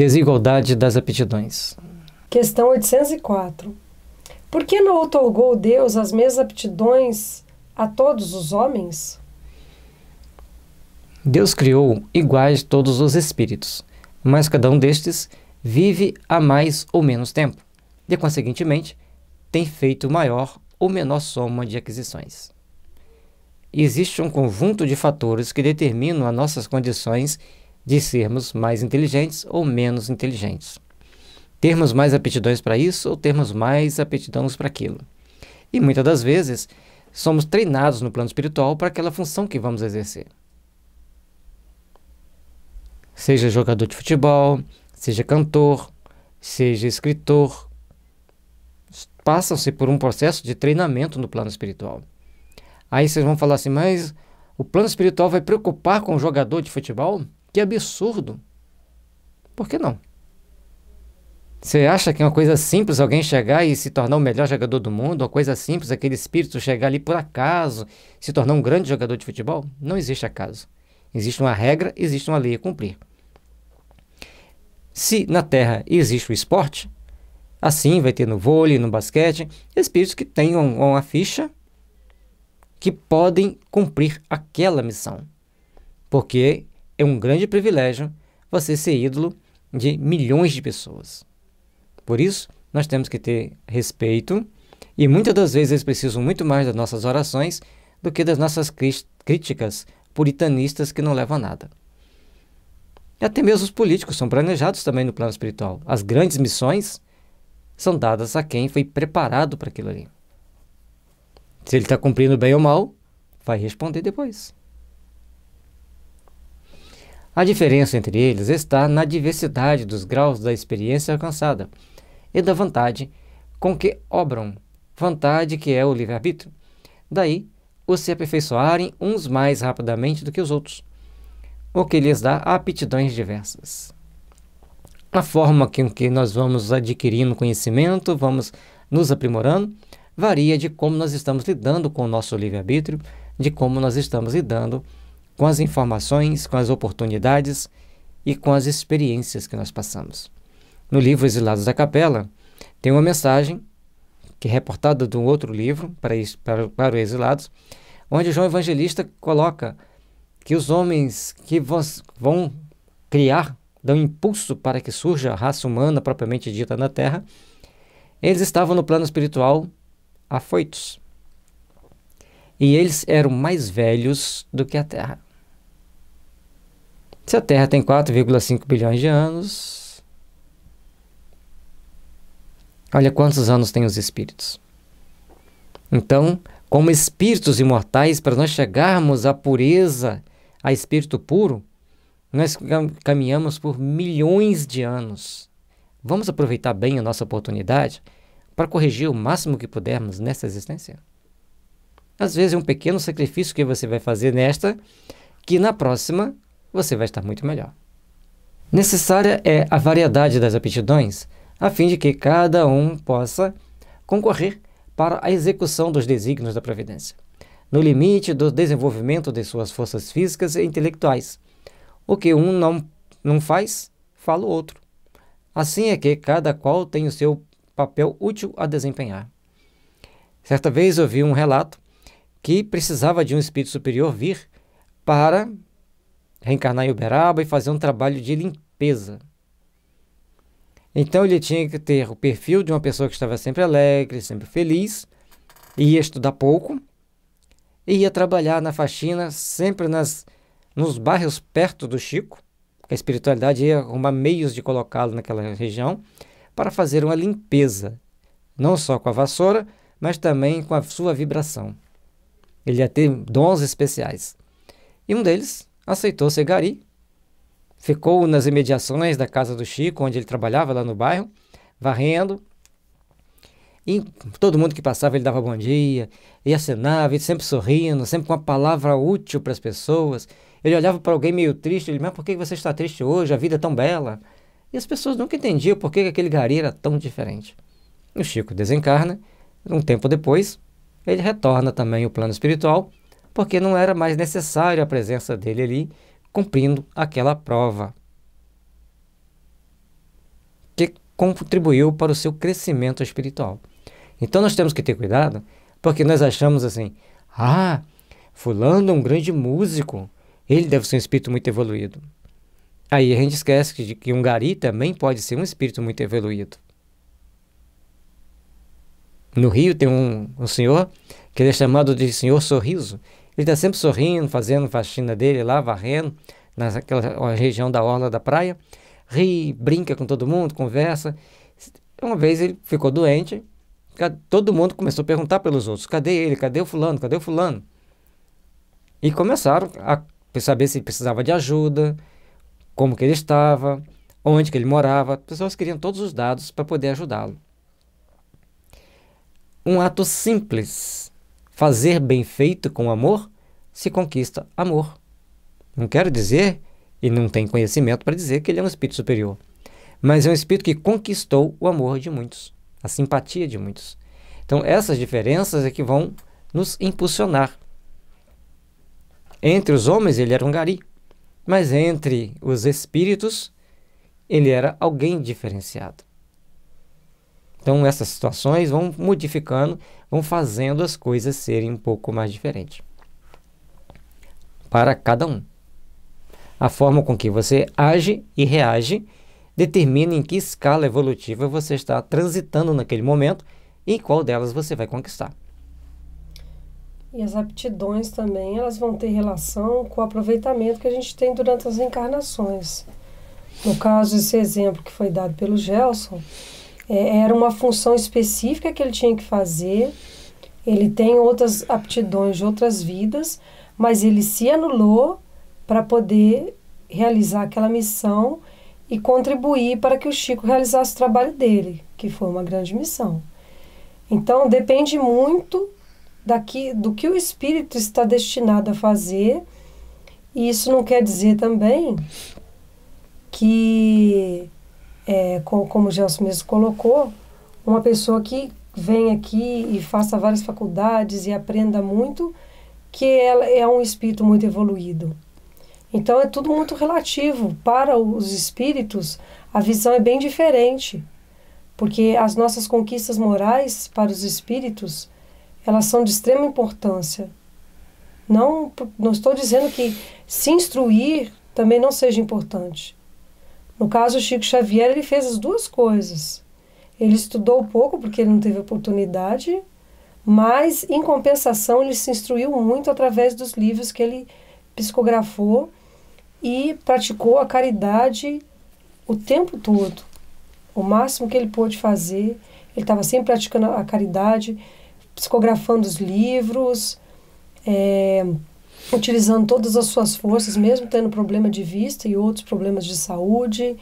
Desigualdade das aptidões. Questão 804. Por que não otorgou Deus as mesmas aptidões a todos os homens? Deus criou iguais todos os espíritos, mas cada um destes vive há mais ou menos tempo e, consequentemente, tem feito maior ou menor soma de aquisições. Existe um conjunto de fatores que determinam as nossas condições de sermos mais inteligentes ou menos inteligentes. Termos mais aptidões para isso ou termos mais aptidões para aquilo. E muitas das vezes somos treinados no plano espiritual para aquela função que vamos exercer. Seja jogador de futebol, seja cantor, seja escritor, passam-se por um processo de treinamento no plano espiritual. Aí vocês vão falar assim, mas o plano espiritual vai preocupar com o jogador de futebol? Que absurdo! Por que não? Você acha que é uma coisa simples alguém chegar e se tornar o melhor jogador do mundo? Uma coisa simples, aquele espírito chegar ali por acaso, se tornar um grande jogador de futebol? Não existe acaso. Existe uma regra, existe uma lei a cumprir. Se na Terra existe o esporte, assim vai ter no vôlei, no basquete, espíritos que tenham uma ficha que podem cumprir aquela missão. Porque é um grande privilégio você ser ídolo de milhões de pessoas. Por isso, nós temos que ter respeito e muitas das vezes eles precisam muito mais das nossas orações do que das nossas críticas puritanistas que não levam a nada. E até mesmo os políticos são planejados também no plano espiritual. As grandes missões são dadas a quem foi preparado para aquilo ali. Se ele está cumprindo bem ou mal, vai responder depois. A diferença entre eles está na diversidade dos graus da experiência alcançada e da vontade com que obram, vontade que é o livre-arbítrio. Daí, os se aperfeiçoarem uns mais rapidamente do que os outros, o que lhes dá aptidões diversas. A forma com que nós vamos adquirindo conhecimento, vamos nos aprimorando, varia de como nós estamos lidando com o nosso livre-arbítrio, de como nós estamos lidando com com as informações, com as oportunidades e com as experiências que nós passamos. No livro Exilados da Capela, tem uma mensagem que é reportada de um outro livro para, para, para os exilados, onde João Evangelista coloca que os homens que vão criar, dão impulso para que surja a raça humana propriamente dita na Terra, eles estavam no plano espiritual afoitos. E eles eram mais velhos do que a Terra. Se a Terra tem 4,5 bilhões de anos, olha quantos anos tem os espíritos. Então, como espíritos imortais, para nós chegarmos à pureza, a espírito puro, nós caminhamos por milhões de anos. Vamos aproveitar bem a nossa oportunidade para corrigir o máximo que pudermos nessa existência. Às vezes é um pequeno sacrifício que você vai fazer nesta, que na próxima você vai estar muito melhor. Necessária é a variedade das aptidões, a fim de que cada um possa concorrer para a execução dos desígnios da Providência, no limite do desenvolvimento de suas forças físicas e intelectuais. O que um não, não faz, fala o outro. Assim é que cada qual tem o seu papel útil a desempenhar. Certa vez ouvi um relato que precisava de um espírito superior vir para reencarnar em Uberaba e fazer um trabalho de limpeza. Então ele tinha que ter o perfil de uma pessoa que estava sempre alegre, sempre feliz, ia estudar pouco e ia trabalhar na faxina sempre nas nos bairros perto do Chico. A espiritualidade ia arrumar meios de colocá-lo naquela região para fazer uma limpeza, não só com a vassoura, mas também com a sua vibração. Ele ia ter dons especiais. E um deles aceitou ser gari, ficou nas imediações da casa do Chico, onde ele trabalhava lá no bairro, varrendo. E todo mundo que passava ele dava bom dia, e acenava, e sempre sorrindo, sempre com uma palavra útil para as pessoas. Ele olhava para alguém meio triste, ele, mas por que você está triste hoje? A vida é tão bela. E as pessoas nunca entendiam por que aquele gari era tão diferente. O Chico desencarna, um tempo depois, ele retorna também ao plano espiritual porque não era mais necessário a presença dele ali cumprindo aquela prova, que contribuiu para o seu crescimento espiritual. Então nós temos que ter cuidado, porque nós achamos assim: ah, Fulano é um grande músico, ele deve ser um espírito muito evoluído. Aí a gente esquece que, que um gari também pode ser um espírito muito evoluído. No Rio tem um, um senhor que ele é chamado de Senhor Sorriso, ele está sempre sorrindo, fazendo faxina dele lá, varrendo, naquela região da orla da praia. Ri, brinca com todo mundo, conversa. Uma vez ele ficou doente, todo mundo começou a perguntar pelos outros: cadê ele? Cadê o fulano? Cadê o fulano? E começaram a saber se precisava de ajuda, como que ele estava, onde que ele morava. As pessoas queriam todos os dados para poder ajudá-lo. Um ato simples fazer bem feito com amor, se conquista amor. Não quero dizer, e não tem conhecimento para dizer, que ele é um espírito superior. Mas é um espírito que conquistou o amor de muitos, a simpatia de muitos. Então, essas diferenças é que vão nos impulsionar. Entre os homens, ele era um gari, mas entre os espíritos, ele era alguém diferenciado. Então, essas situações vão modificando, vão fazendo as coisas serem um pouco mais diferentes para cada um. A forma com que você age e reage determina em que escala evolutiva você está transitando naquele momento e qual delas você vai conquistar. E as aptidões também, elas vão ter relação com o aproveitamento que a gente tem durante as encarnações. No caso, esse exemplo que foi dado pelo Gelson, é, era uma função específica que ele tinha que fazer. Ele tem outras aptidões de outras vidas, mas ele se anulou para poder realizar aquela missão e contribuir para que o Chico realizasse o trabalho dele, que foi uma grande missão. Então depende muito daqui do que o espírito está destinado a fazer. E isso não quer dizer também que é, como o Gelson mesmo colocou, uma pessoa que vem aqui e faça várias faculdades e aprenda muito, que ela é um espírito muito evoluído. Então é tudo muito relativo. Para os espíritos, a visão é bem diferente, porque as nossas conquistas morais para os espíritos, elas são de extrema importância. Não, não estou dizendo que se instruir também não seja importante, no caso, Chico Xavier, ele fez as duas coisas. Ele estudou pouco, porque ele não teve oportunidade, mas, em compensação, ele se instruiu muito através dos livros que ele psicografou e praticou a caridade o tempo todo. O máximo que ele pôde fazer, ele estava sempre praticando a caridade, psicografando os livros, é, utilizando todas as suas forças, mesmo tendo problema de vista e outros problemas de saúde,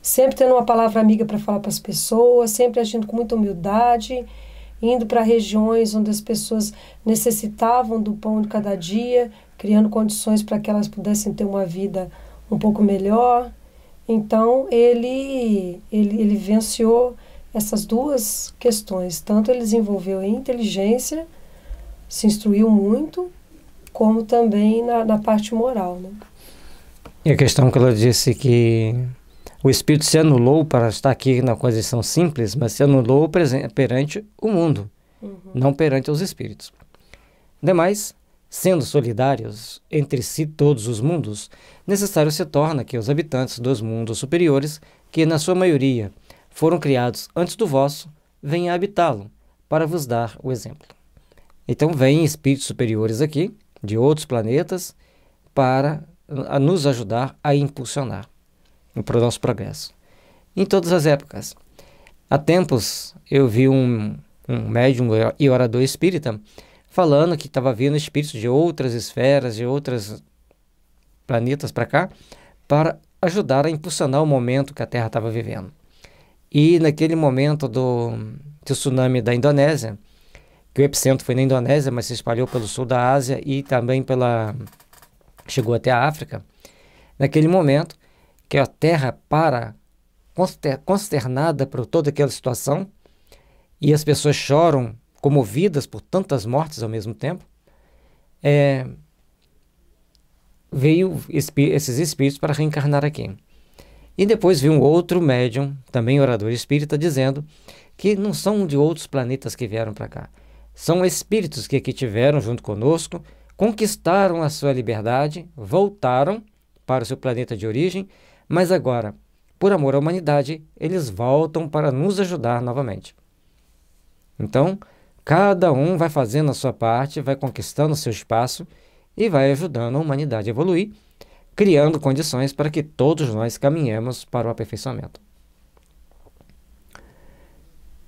sempre tendo uma palavra amiga para falar para as pessoas, sempre agindo com muita humildade, indo para regiões onde as pessoas necessitavam do pão de cada dia, criando condições para que elas pudessem ter uma vida um pouco melhor. Então ele ele, ele venciou essas duas questões, tanto ele desenvolveu a inteligência, se instruiu muito como também na, na parte moral. Né? E a questão que ela disse que o Espírito se anulou para estar aqui na condição simples, mas se anulou perante o mundo, uhum. não perante os espíritos. Demais, sendo solidários entre si todos os mundos, necessário se torna que os habitantes dos mundos superiores, que na sua maioria foram criados antes do vosso, venham habitá-lo, para vos dar o exemplo. Então, vêm espíritos superiores aqui, de outros planetas para ah, a nos ajudar a impulsionar para o nosso progresso. Em todas as épocas. Há tempos eu vi um, um médium e orador espírita falando que estava vindo espíritos de outras esferas, de outros planetas para cá, para ajudar a impulsionar o momento que a Terra estava vivendo. E naquele momento do, do tsunami da Indonésia, que o epicentro foi na Indonésia, mas se espalhou pelo sul da Ásia e também pela chegou até a África. Naquele momento, que a Terra para consternada por toda aquela situação e as pessoas choram comovidas por tantas mortes ao mesmo tempo, é, veio esses espíritos para reencarnar aqui. E depois vi um outro médium, também orador espírita, dizendo que não são de outros planetas que vieram para cá. São espíritos que aqui tiveram junto conosco, conquistaram a sua liberdade, voltaram para o seu planeta de origem, mas agora, por amor à humanidade, eles voltam para nos ajudar novamente. Então, cada um vai fazendo a sua parte, vai conquistando o seu espaço e vai ajudando a humanidade a evoluir, criando condições para que todos nós caminhemos para o aperfeiçoamento.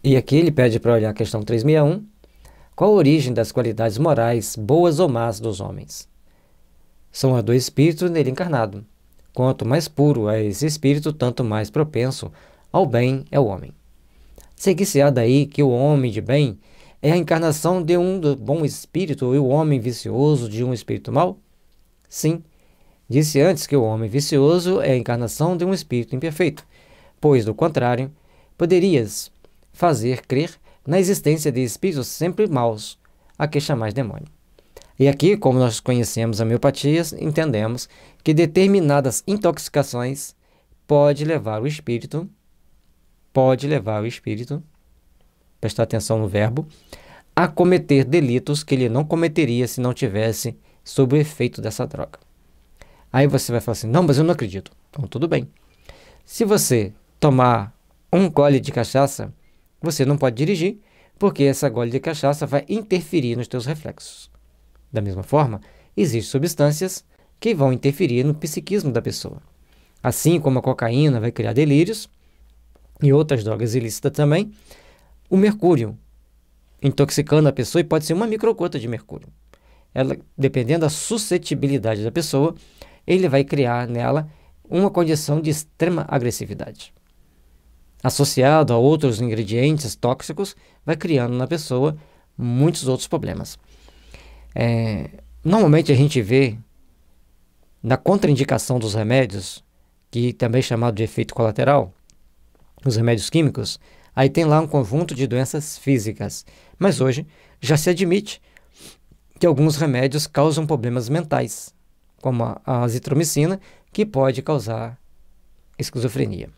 E aqui ele pede para olhar a questão 361 qual a origem das qualidades morais, boas ou más, dos homens? São a do espírito nele encarnado. Quanto mais puro é esse espírito, tanto mais propenso ao bem é o homem. segui se á daí que o homem de bem é a encarnação de um bom espírito e o homem vicioso de um espírito mau? Sim, disse antes que o homem vicioso é a encarnação de um espírito imperfeito, pois, do contrário, poderias fazer crer na existência de espíritos sempre maus, a que chamais demônio. E aqui, como nós conhecemos a miopatia, entendemos que determinadas intoxicações pode levar o espírito, pode levar o espírito, prestar atenção no verbo, a cometer delitos que ele não cometeria se não tivesse sob o efeito dessa droga. Aí você vai falar assim: não, mas eu não acredito. Então, tudo bem. Se você tomar um gole de cachaça, você não pode dirigir, porque essa gole de cachaça vai interferir nos teus reflexos. Da mesma forma, existem substâncias que vão interferir no psiquismo da pessoa. Assim como a cocaína vai criar delírios e outras drogas ilícitas também, o mercúrio intoxicando a pessoa e pode ser uma microgota de mercúrio. Ela, dependendo da suscetibilidade da pessoa, ele vai criar nela uma condição de extrema agressividade associado a outros ingredientes tóxicos, vai criando na pessoa muitos outros problemas. É, normalmente a gente vê na contraindicação dos remédios, que também é chamado de efeito colateral, os remédios químicos, aí tem lá um conjunto de doenças físicas. Mas hoje já se admite que alguns remédios causam problemas mentais, como a azitromicina, que pode causar esquizofrenia.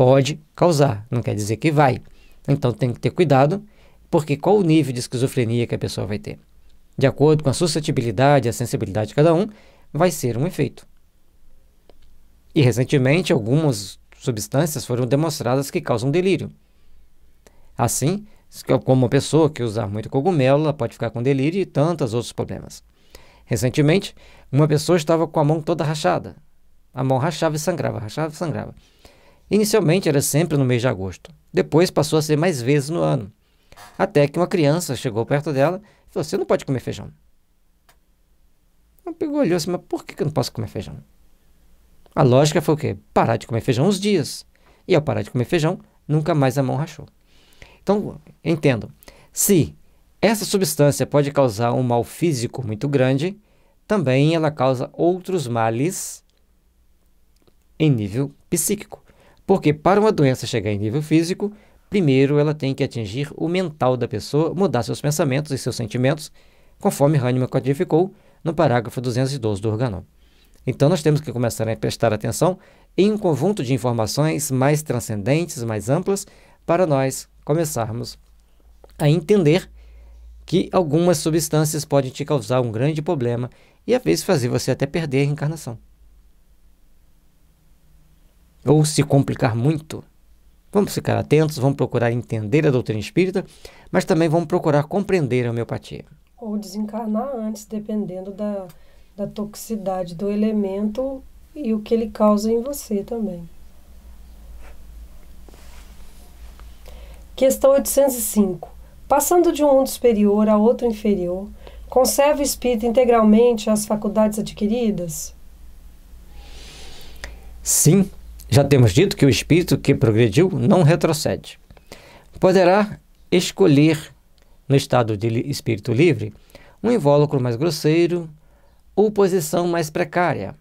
Pode causar, não quer dizer que vai. Então tem que ter cuidado, porque qual o nível de esquizofrenia que a pessoa vai ter? De acordo com a suscetibilidade e a sensibilidade de cada um, vai ser um efeito. E recentemente, algumas substâncias foram demonstradas que causam delírio. Assim, como uma pessoa que usar muito cogumelo, ela pode ficar com delírio e tantos outros problemas. Recentemente, uma pessoa estava com a mão toda rachada. A mão rachava e sangrava, rachava e sangrava. Inicialmente era sempre no mês de agosto. Depois passou a ser mais vezes no ano. Até que uma criança chegou perto dela e falou: Você não pode comer feijão. Ela pegou e olhou assim: Mas por que eu não posso comer feijão? A lógica foi o quê? Parar de comer feijão uns dias. E ao parar de comer feijão, nunca mais a mão rachou. Então, entendo. Se essa substância pode causar um mal físico muito grande, também ela causa outros males em nível psíquico. Porque para uma doença chegar em nível físico, primeiro ela tem que atingir o mental da pessoa, mudar seus pensamentos e seus sentimentos, conforme Hahnemann codificou no parágrafo 212 do Organon. Então nós temos que começar a prestar atenção em um conjunto de informações mais transcendentes, mais amplas, para nós começarmos a entender que algumas substâncias podem te causar um grande problema e às vezes fazer você até perder a reencarnação ou se complicar muito. Vamos ficar atentos, vamos procurar entender a doutrina espírita, mas também vamos procurar compreender a homeopatia. Ou desencarnar antes, dependendo da, da toxicidade do elemento e o que ele causa em você também. Questão 805. Passando de um mundo superior a outro inferior, conserva o espírito integralmente as faculdades adquiridas? Sim, já temos dito que o espírito que progrediu não retrocede. Poderá escolher, no estado de espírito livre, um invólucro mais grosseiro ou posição mais precária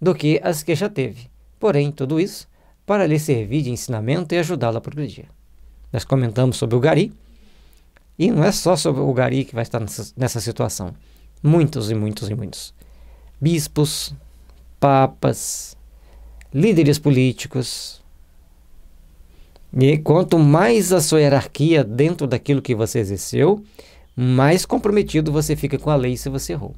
do que as que já teve. Porém, tudo isso para lhe servir de ensinamento e ajudá-la a progredir. Nós comentamos sobre o Gari, e não é só sobre o Gari que vai estar nessa situação. Muitos e muitos e muitos. Bispos, papas, líderes políticos. E quanto mais a sua hierarquia dentro daquilo que você exerceu, mais comprometido você fica com a lei se você errou.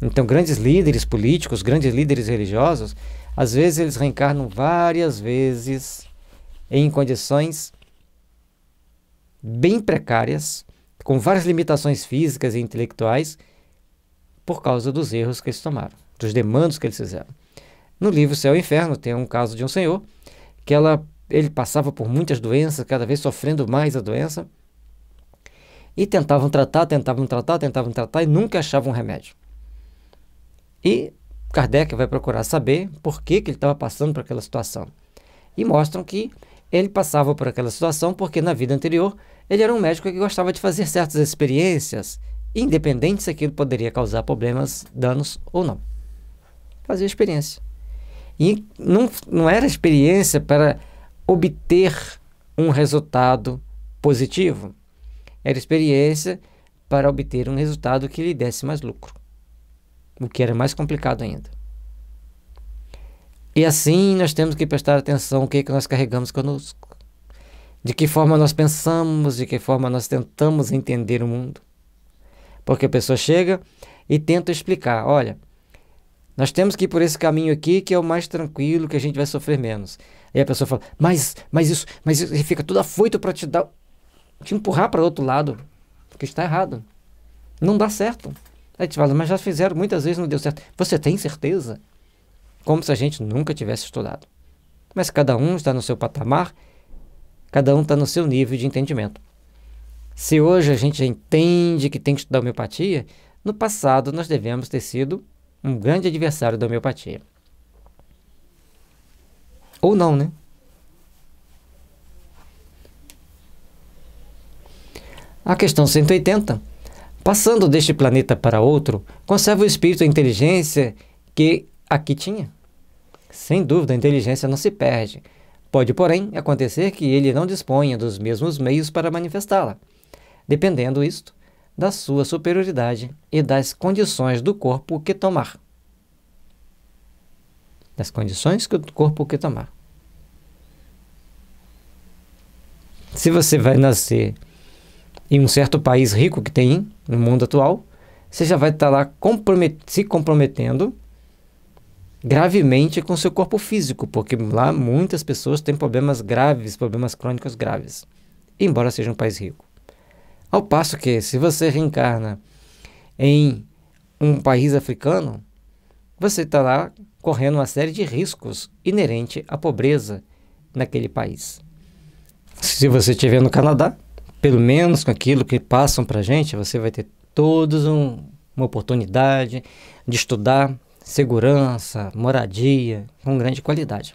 Então, grandes líderes políticos, grandes líderes religiosos, às vezes eles reencarnam várias vezes em condições bem precárias, com várias limitações físicas e intelectuais, por causa dos erros que eles tomaram, dos demandos que eles fizeram. No livro Céu e Inferno tem um caso de um senhor que ela, ele passava por muitas doenças, cada vez sofrendo mais a doença, e tentavam tratar, tentavam tratar, tentavam tratar e nunca achavam um remédio. E Kardec vai procurar saber por que, que ele estava passando por aquela situação. E mostram que ele passava por aquela situação porque na vida anterior ele era um médico que gostava de fazer certas experiências, independente se aquilo poderia causar problemas, danos ou não. Fazia experiência. E não, não era experiência para obter um resultado positivo. Era experiência para obter um resultado que lhe desse mais lucro, o que era mais complicado ainda. E assim nós temos que prestar atenção o que, é que nós carregamos conosco, de que forma nós pensamos, de que forma nós tentamos entender o mundo. Porque a pessoa chega e tenta explicar: olha, nós temos que ir por esse caminho aqui, que é o mais tranquilo, que a gente vai sofrer menos. Aí a pessoa fala, mas, mas isso, mas isso, fica toda afoito para te dar, te empurrar para outro lado, porque está errado. Não dá certo. Aí te fala, mas já fizeram muitas vezes, não deu certo. Você tem certeza? Como se a gente nunca tivesse estudado. Mas cada um está no seu patamar, cada um está no seu nível de entendimento. Se hoje a gente entende que tem que estudar homeopatia, no passado nós devemos ter sido um grande adversário da homeopatia. Ou não, né? A questão 180. Passando deste planeta para outro, conserva o espírito a inteligência que aqui tinha? Sem dúvida, a inteligência não se perde. Pode, porém, acontecer que ele não disponha dos mesmos meios para manifestá-la. Dependendo isto da sua superioridade e das condições do corpo que tomar. Das condições que o corpo que tomar. Se você vai nascer em um certo país rico que tem no mundo atual, você já vai estar lá compromet se comprometendo gravemente com seu corpo físico, porque lá muitas pessoas têm problemas graves, problemas crônicos graves, embora seja um país rico. Ao passo que, se você reencarna em um país africano, você estará correndo uma série de riscos inerente à pobreza naquele país. Se você estiver no Canadá, pelo menos com aquilo que passam para gente, você vai ter todos um, uma oportunidade de estudar segurança, moradia, com grande qualidade.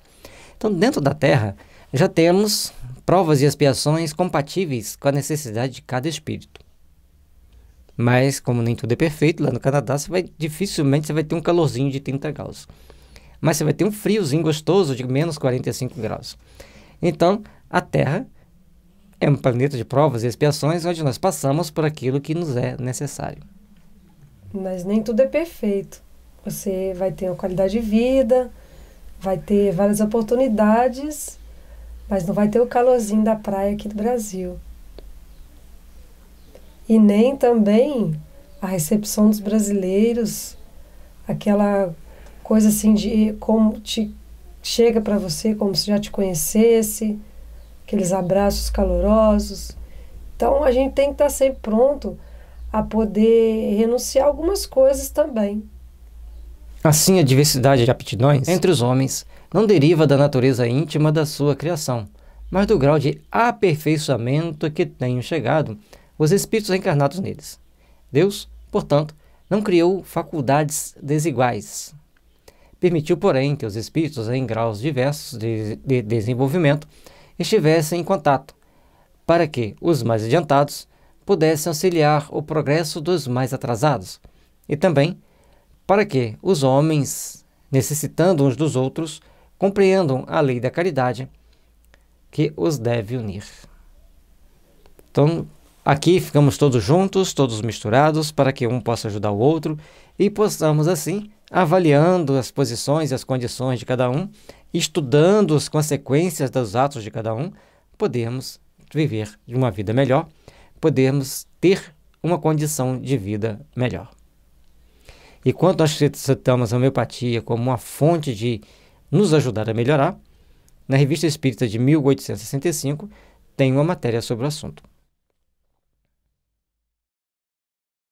Então, dentro da Terra, já temos provas e expiações compatíveis com a necessidade de cada espírito. Mas, como nem tudo é perfeito, lá no Canadá você vai, dificilmente você vai ter um calorzinho de 30 graus. Mas você vai ter um friozinho gostoso de menos 45 graus. Então, a Terra é um planeta de provas e expiações onde nós passamos por aquilo que nos é necessário. Mas nem tudo é perfeito. Você vai ter uma qualidade de vida, vai ter várias oportunidades mas não vai ter o calorzinho da praia aqui do Brasil. E nem também a recepção dos brasileiros, aquela coisa assim de como te chega para você como se já te conhecesse, aqueles abraços calorosos. Então a gente tem que estar tá sempre pronto a poder renunciar algumas coisas também. Assim, a diversidade de aptidões entre os homens não deriva da natureza íntima da sua criação, mas do grau de aperfeiçoamento a que tenham chegado os espíritos encarnados neles. Deus, portanto, não criou faculdades desiguais. Permitiu, porém, que os espíritos em graus diversos de, de desenvolvimento estivessem em contato, para que os mais adiantados pudessem auxiliar o progresso dos mais atrasados e também para que os homens, necessitando uns dos outros, compreendam a lei da caridade que os deve unir. Então, aqui ficamos todos juntos, todos misturados, para que um possa ajudar o outro e possamos, assim, avaliando as posições e as condições de cada um, estudando as consequências dos atos de cada um, podemos viver uma vida melhor, podemos ter uma condição de vida melhor. E quando nós citamos a homeopatia como uma fonte de nos ajudar a melhorar, na Revista Espírita de 1865 tem uma matéria sobre o assunto.